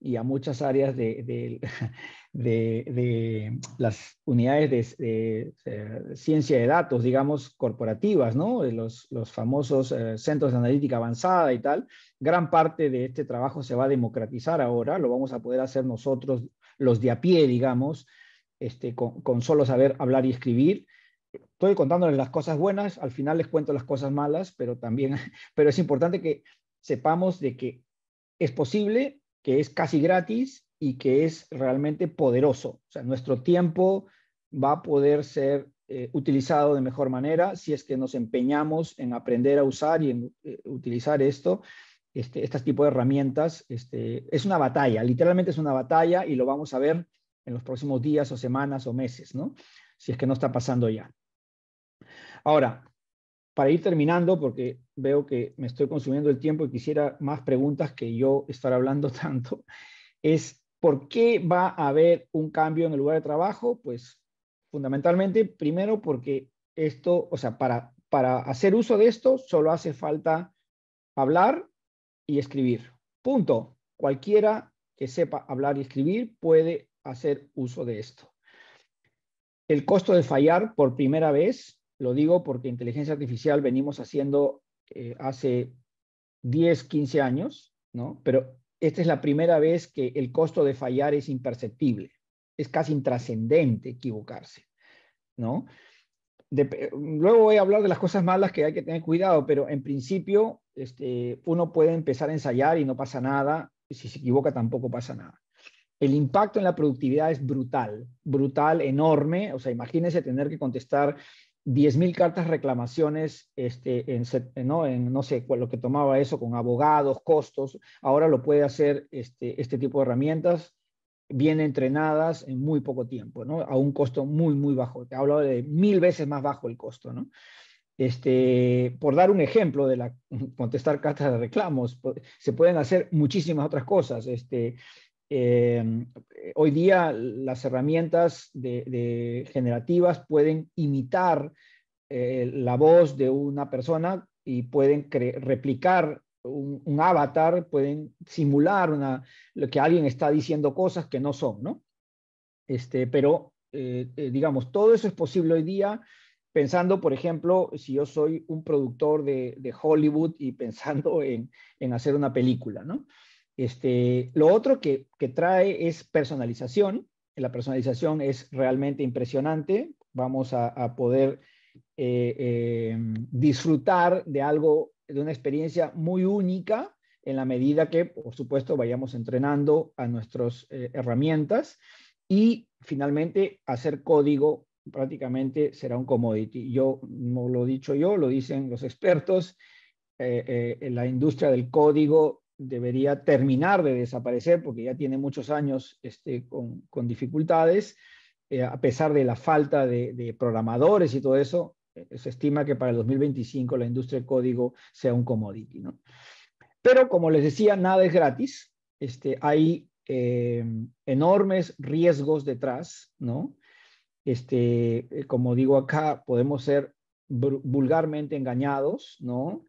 y a muchas áreas de, las unidades de, eh, ciencia de datos, digamos, corporativas, ¿no? los, famosos eh, centros de analítica avanzada y tal. Gran parte de este trabajo se va a democratizar ahora, lo vamos a poder hacer nosotros, los de a pie, digamos, este, con, solo saber hablar y escribir estoy contándoles las cosas buenas, al final les cuento las cosas malas, pero también, pero es importante que sepamos de que es posible que es casi gratis y que es realmente poderoso. O sea, nuestro tiempo va a poder ser eh, utilizado de mejor manera si es que nos empeñamos en aprender a usar y en eh, utilizar esto, este, tipo de herramientas. Este, es una batalla, literalmente es una batalla y lo vamos a ver en los próximos días o semanas o meses, ¿no? Si es que no está pasando ya. Ahora, para ir terminando, porque veo que me estoy consumiendo el tiempo y quisiera más preguntas que yo estar hablando tanto, es ¿por qué va a haber un cambio en el lugar de trabajo? Pues fundamentalmente, primero porque esto, o sea, para, para hacer uso de esto solo hace falta hablar y escribir. Punto. Cualquiera que sepa hablar y escribir puede hacer uso de esto. El costo de fallar por primera vez lo digo porque inteligencia artificial venimos haciendo eh, hace 10, 15 años, ¿no? Pero esta es la primera vez que el costo de fallar es imperceptible. Es casi intrascendente equivocarse, ¿no? luego voy a hablar de las cosas malas que hay que tener cuidado, pero en principio este, uno puede empezar a ensayar y no pasa nada. Si se equivoca tampoco pasa nada. El impacto en la productividad es brutal, brutal, enorme. O sea, imagínense tener que contestar 10.000 cartas reclamaciones este, en, ¿no? en, no sé lo que tomaba eso con abogados, costos. Ahora lo puede hacer este, este tipo de herramientas bien entrenadas en muy poco tiempo, ¿no? a un costo muy, muy bajo. Te hablo de mil veces más bajo el costo. ¿no? Este, por dar un ejemplo de la, contestar cartas de reclamos, se pueden hacer muchísimas otras cosas. Este, Em, eh, hoy día las herramientas generativas pueden imitar eh, la voz de una persona y pueden replicar un, avatar, pueden simular lo que alguien está diciendo cosas que no son, ¿no? Este, pero, eh, digamos, todo eso es posible hoy día pensando, por ejemplo, si yo soy un productor de, Hollywood y pensando en, en, hacer una película, ¿no? Este, lo otro que, trae es personalización. La personalización es realmente impresionante. Vamos a, poder eh, eh, disfrutar de algo, de una experiencia muy única en la medida que, por supuesto, vayamos entrenando a nuestras eh, herramientas y finalmente hacer código prácticamente será un commodity. Yo no lo he dicho yo, lo dicen los expertos. en la industria del código debería terminar de desaparecer porque ya tiene muchos años este, con, con, dificultades, eh, a pesar de la falta de, programadores y todo eso, eh, se estima que para el 2025 la industria de código sea un commodity. ¿no? Pero como les decía, nada es gratis, este, hay eh, enormes riesgos detrás, ¿no? Este, como digo acá, podemos ser vulgarmente engañados, ¿no?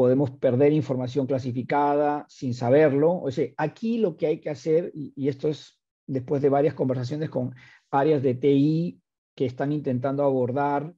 podemos perder información clasificada sin saberlo. O sea, aquí lo que hay que hacer, y, esto es después de varias conversaciones con áreas de TI que están intentando abordar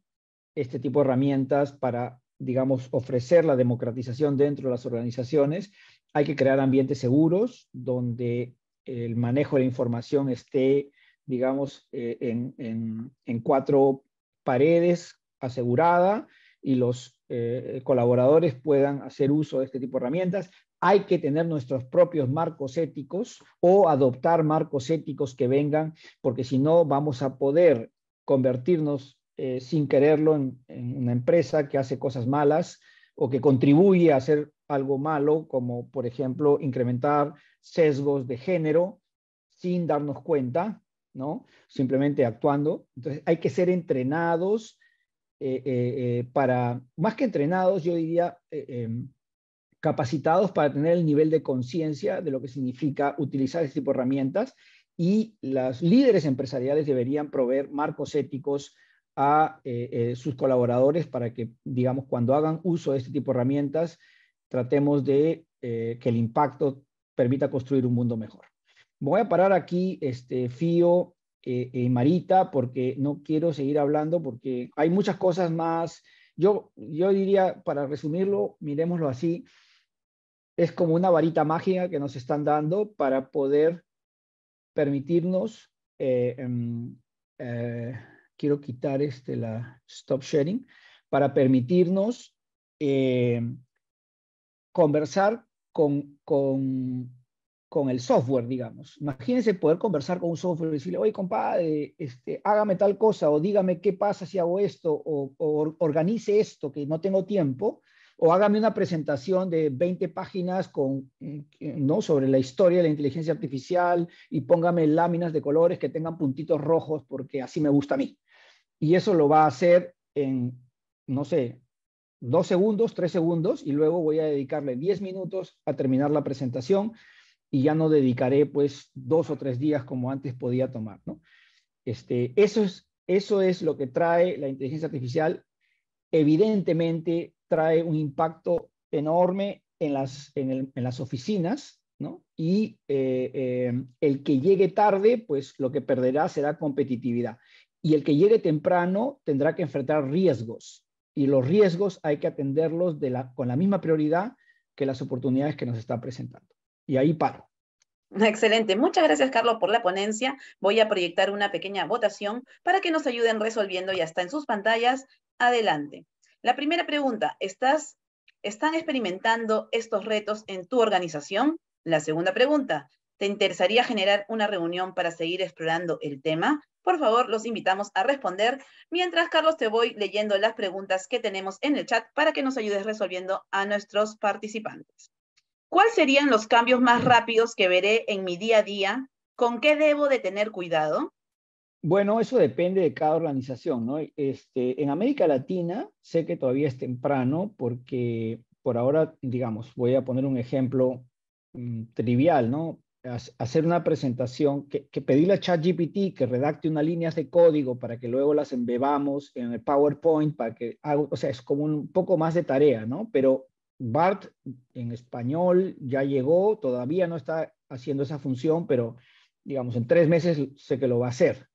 este tipo de herramientas para, digamos, ofrecer la democratización dentro de las organizaciones, hay que crear ambientes seguros donde el manejo de la información esté, digamos, eh, en cuatro paredes asegurada y los eh, colaboradores puedan hacer uso de este tipo de herramientas. Hay que tener nuestros propios marcos éticos o adoptar marcos éticos que vengan, porque si no vamos a poder convertirnos eh, sin quererlo en, en una empresa que hace cosas malas o que contribuye a hacer algo malo, como por ejemplo incrementar sesgos de género sin darnos cuenta, ¿no? Simplemente actuando. Entonces hay que ser entrenados eh, eh, eh, para, más que entrenados, yo diría em, capacitados para tener el nivel de conciencia de lo que significa utilizar este tipo de herramientas y las líderes empresariales deberían proveer marcos éticos a sus colaboradores para que, digamos, cuando hagan uso de este tipo de herramientas, tratemos de que el impacto permita construir un mundo mejor. Voy a parar aquí, este, Fío, eh, eh, Marita, porque no quiero seguir hablando, porque hay muchas cosas más. Yo, yo diría, para resumirlo, miremoslo así, es como una varita mágica que nos están dando para poder permitirnos, eh, em, quiero quitar este, la stop sharing, para permitirnos conversar con, con con el software, digamos. Imagínense poder conversar con un software y decirle, oye, compadre, este, hágame tal cosa, o dígame qué pasa si hago esto, o, organice esto, que no tengo tiempo, o hágame una presentación de 20 páginas con, eh, ¿no? sobre la historia de la inteligencia artificial y póngame láminas de colores que tengan puntitos rojos porque así me gusta a mí. Y eso lo va a hacer en, no sé, dos segundos, tres segundos, y luego voy a dedicarle 10 minutos a terminar la presentación y ya no dedicaré pues dos o tres días como antes podía tomar, ¿no? Este, eso, es, eso es lo que trae la inteligencia artificial. Evidentemente trae un impacto enorme en las, en, las oficinas, ¿no? Y eh, em, el que llegue tarde, pues lo que perderá será competitividad. Y el que llegue temprano tendrá que enfrentar riesgos. Y los riesgos hay que atenderlos de la, con la misma prioridad que las oportunidades que nos está presentando y ahí paro. Excelente. Muchas gracias, Carlos, por la ponencia. Voy a proyectar una pequeña votación para que nos ayuden resolviendo. Ya está en sus pantallas. Adelante. La primera pregunta, ¿estás, ¿están experimentando estos retos en tu organización? La segunda pregunta, ¿te interesaría generar una reunión para seguir explorando el tema? Por favor, los invitamos a responder. Mientras, Carlos, te voy leyendo las preguntas que tenemos en el chat para que nos ayudes resolviendo a nuestros participantes. ¿Cuáles serían los cambios más rápidos que veré en mi día a día? ¿Con qué debo de tener cuidado? Bueno, eso depende de cada organización, ¿no? Este, en América Latina sé que todavía es temprano porque por ahora, digamos, voy a poner un ejemplo mm, trivial, ¿no? hacer una presentación, que, que pedirle a ChatGPT que redacte unas líneas de código para que luego las embebamos en el PowerPoint, para que hago, o sea, es como un poco más de tarea, ¿no? Pero Bart en español ya llegó, todavía no está haciendo esa función, pero digamos, en tres meses sé que lo va a hacer.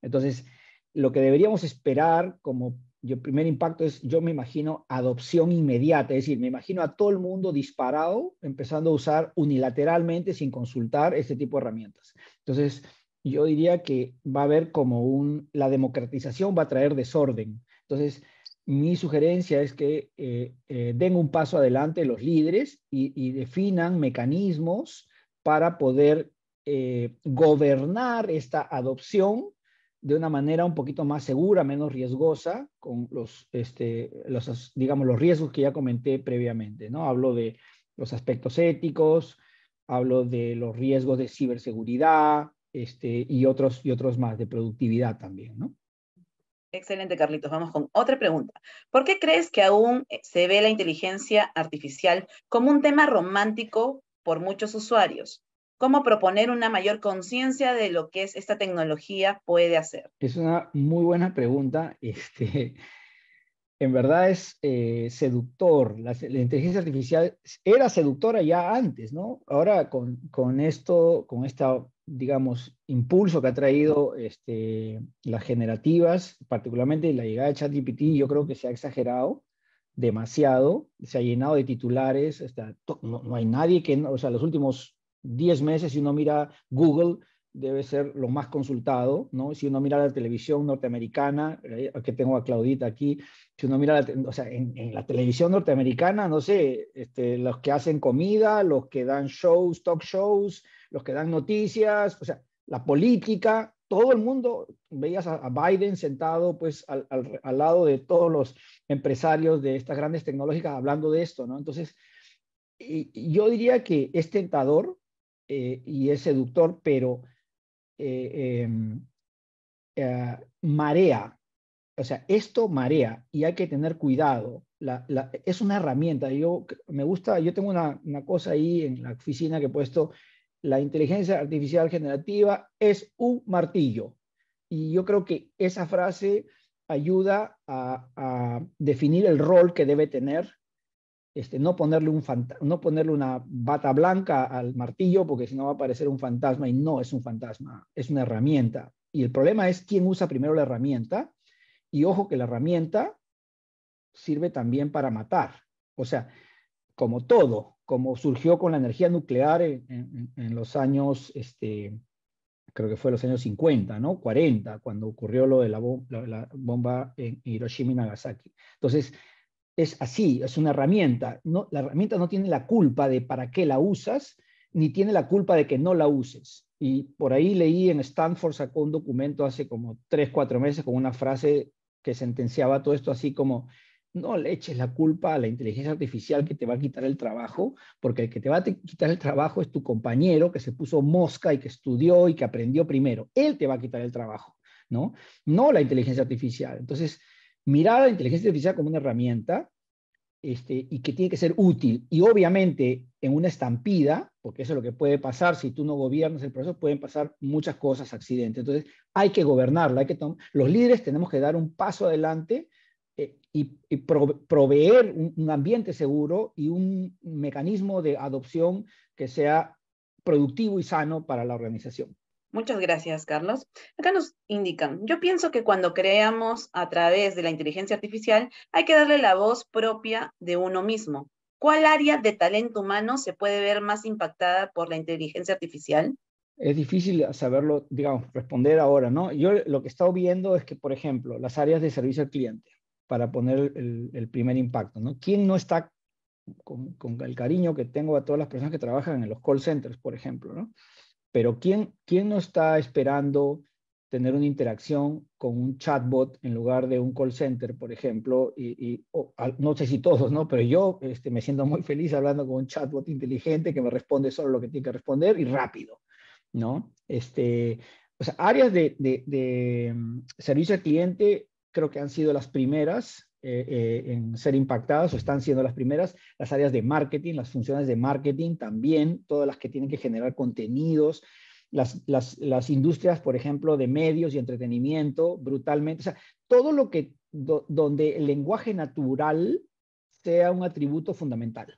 Entonces, lo que deberíamos esperar como yo, primer impacto es, yo me imagino, adopción inmediata, es decir, me imagino a todo el mundo disparado, empezando a usar unilateralmente, sin consultar, este tipo de herramientas. Entonces, yo diría que va a haber como un, la democratización va a traer desorden. Entonces, mi sugerencia es que eh, eh, den un paso adelante los líderes y, definan mecanismos para poder eh, gobernar esta adopción de una manera un poquito más segura, menos riesgosa, con los, este, los, digamos, los riesgos que ya comenté previamente, ¿no? Hablo de los aspectos éticos, hablo de los riesgos de ciberseguridad, este, y otros, y otros más, de productividad también, ¿no? Excelente, Carlitos. Vamos con otra pregunta. ¿Por qué crees que aún eh, se ve la inteligencia artificial como un tema romántico por muchos usuarios? ¿Cómo proponer una mayor conciencia de lo que es esta tecnología puede hacer? Es una muy buena pregunta. Este, en verdad es eh, seductor. La, inteligencia artificial era seductora ya antes, ¿no? Ahora con, con esto, con esta digamos, impulso que ha traído este, las generativas, particularmente la llegada de ChatGPT, yo creo que se ha exagerado demasiado, se ha llenado de titulares, no, no, hay nadie que, o sea, los últimos 10 meses, si uno mira Google, debe ser lo más consultado, ¿no? Si uno mira la televisión norteamericana, eh, que tengo a Claudita aquí, si uno mira, la, o sea, en, la televisión norteamericana, no sé, este, los que hacen comida, los que dan shows, talk shows, los que dan noticias, o sea, la política, todo el mundo, veías a, Biden sentado pues al, lado de todos los empresarios de estas grandes tecnológicas hablando de esto, ¿no? Entonces, yo diría que es tentador eh, y es seductor, pero eh, em, eh, marea. O sea, esto marea y hay que tener cuidado. es una herramienta. Yo me gusta, yo tengo una, cosa ahí en la oficina que he puesto, la inteligencia artificial generativa es un martillo. Y yo creo que esa frase ayuda a, definir el rol que debe tener este, no, ponerle una bata blanca al martillo porque si no va a aparecer un fantasma y no es un fantasma, es una herramienta. Y el problema es quién usa primero la herramienta y ojo que la herramienta sirve también para matar. O sea, como todo, como surgió con la energía nuclear en, los años, este, creo que fue los años 50, ¿no? 40, cuando ocurrió lo de la, la bomba en Hiroshima y Nagasaki. Entonces, es así, es una herramienta. No, la herramienta no tiene la culpa de para qué la usas, ni tiene la culpa de que no la uses. Y por ahí leí en Stanford, sacó un documento hace como tres, cuatro meses con una frase que sentenciaba todo esto así como, no le eches la culpa a la inteligencia artificial que te va a quitar el trabajo, porque el que te va a quitar el trabajo es tu compañero que se puso mosca y que estudió y que aprendió primero. Él te va a quitar el trabajo, ¿no? No la inteligencia artificial. Entonces, mirar a la inteligencia artificial como una herramienta este, y que tiene que ser útil. Y obviamente en una estampida, porque eso es lo que puede pasar si tú no gobiernas el proceso, pueden pasar muchas cosas, accidentes. Entonces hay que gobernarla, hay que los líderes tenemos que dar un paso adelante eh, y, proveer un ambiente seguro y un mecanismo de adopción que sea productivo y sano para la organización. Muchas gracias, Carlos. Acá nos indican, yo pienso que cuando creamos a través de la inteligencia artificial hay que darle la voz propia de uno mismo. ¿Cuál área de talento humano se puede ver más impactada por la inteligencia artificial? Es difícil saberlo, digamos, responder ahora, ¿no? Yo lo que he estado viendo es que, por ejemplo, las áreas de servicio al cliente, para poner el, primer impacto, ¿no? ¿Quién no está con, con, el cariño que tengo a todas las personas que trabajan en los call centers, por ejemplo, ¿no? Pero ¿quién, quién no está esperando tener una interacción con un chatbot en lugar de un call center, por ejemplo, y, no sé si todos, ¿no? Pero yo este, me siento muy feliz hablando con un chatbot inteligente que me responde solo lo que tiene que responder y rápido, ¿no? Este, o sea, áreas de, de mm, servicio al cliente creo que han sido las primeras eh, eh, en ser impactadas o están siendo las primeras, las áreas de marketing, las funciones de marketing también, todas las que tienen que generar contenidos, las, las, las industrias, por ejemplo, de medios y entretenimiento, brutalmente, o sea, todo lo que, donde el lenguaje natural sea un atributo fundamental.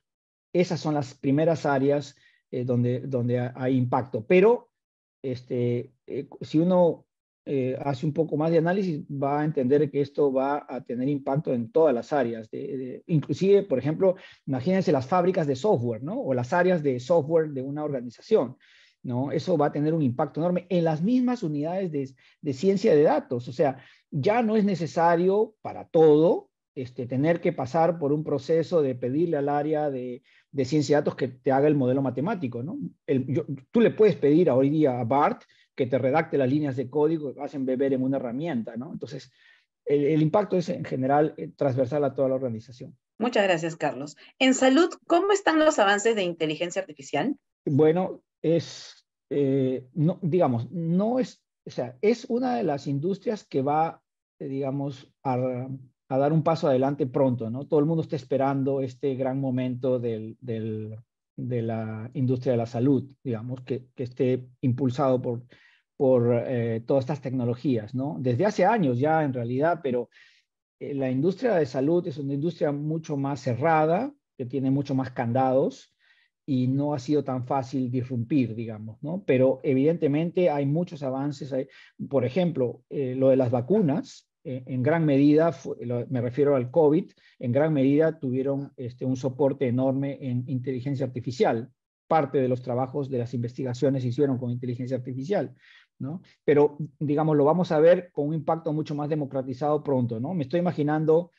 Esas son las primeras áreas eh, donde, donde hay impacto, pero este, si uno eh, hace un poco más de análisis va a entender que esto va a tener impacto en todas las áreas, de, inclusive, por ejemplo, imagínense las fábricas de software, ¿no? O las áreas de software de una organización. ¿no? Eso va a tener un impacto enorme en las mismas unidades de, ciencia de datos. O sea, ya no es necesario para todo este, tener que pasar por un proceso de pedirle al área de, de ciencia de datos que te haga el modelo matemático, ¿no? tú le puedes pedir hoy día a BART que te redacte las líneas de código que hacen beber en una herramienta, ¿no? Entonces, el, impacto es en general eh, transversal a toda la organización. Muchas gracias, Carlos. En salud, ¿cómo están los avances de inteligencia artificial? Bueno, es, eh, no, digamos, no es, o sea, es una de las industrias que va, eh, digamos, a, dar un paso adelante pronto, ¿no? Todo el mundo está esperando este gran momento del, del de la industria de la salud, digamos, que, esté impulsado por, eh, todas estas tecnologías, ¿no? Desde hace años ya, en realidad, pero eh, la industria de salud es una industria mucho más cerrada, que tiene mucho más candados y no ha sido tan fácil disrumpir, digamos, ¿no? Pero evidentemente hay muchos avances. Hay, por ejemplo, eh, lo de las vacunas, en gran medida, me refiero al COVID, en gran medida tuvieron este, un soporte enorme en inteligencia artificial. Parte de los trabajos de las investigaciones se hicieron con inteligencia artificial, ¿no? Pero, digamos, lo vamos a ver con un impacto mucho más democratizado pronto, ¿no? Me estoy imaginando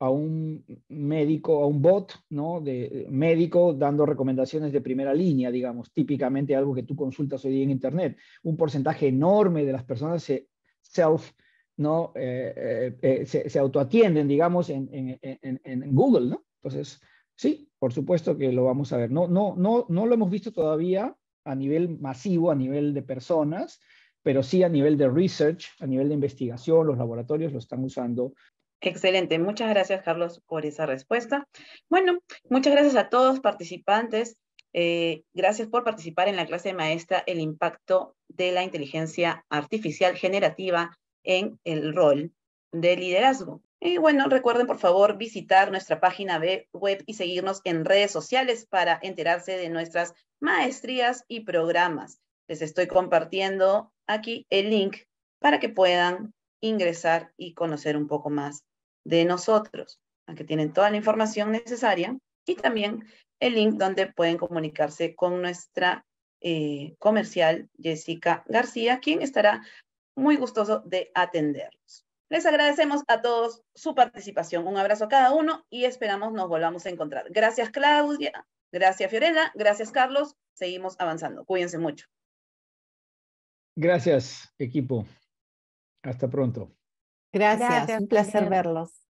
a un médico, a un bot, ¿no? De, médico dando recomendaciones de primera línea, digamos, típicamente algo que tú consultas hoy día en Internet. Un porcentaje enorme de las personas se self- ¿no? Eh, eh, eh, se, autoatienden, digamos, en, en, Google, ¿no? Entonces, sí, por supuesto que lo vamos a ver. No, no, no, no lo hemos visto todavía a nivel masivo, a nivel de personas, pero sí a nivel de research, a nivel de investigación, los laboratorios lo están usando Excelente, muchas gracias Carlos por esa respuesta. Bueno, muchas gracias a todos participantes. gracias por participar en la clase de maestra El impacto de la inteligencia artificial generativa en el rol de liderazgo. Y bueno, recuerden por favor visitar nuestra página web y seguirnos en redes sociales para enterarse de nuestras maestrías y programas. Les estoy compartiendo aquí el link para que puedan ingresar y conocer un poco más de nosotros. Aquí tienen toda la información necesaria y también el link donde pueden comunicarse con nuestra eh, comercial Jessica García, quien estará muy gustoso de atenderlos. Les agradecemos a todos su participación. Un abrazo a cada uno y esperamos nos volvamos a encontrar. Gracias Claudia, gracias Fiorella, gracias Carlos. Seguimos avanzando. Cuídense mucho. Gracias equipo. Hasta pronto. Gracias, un placer verlos.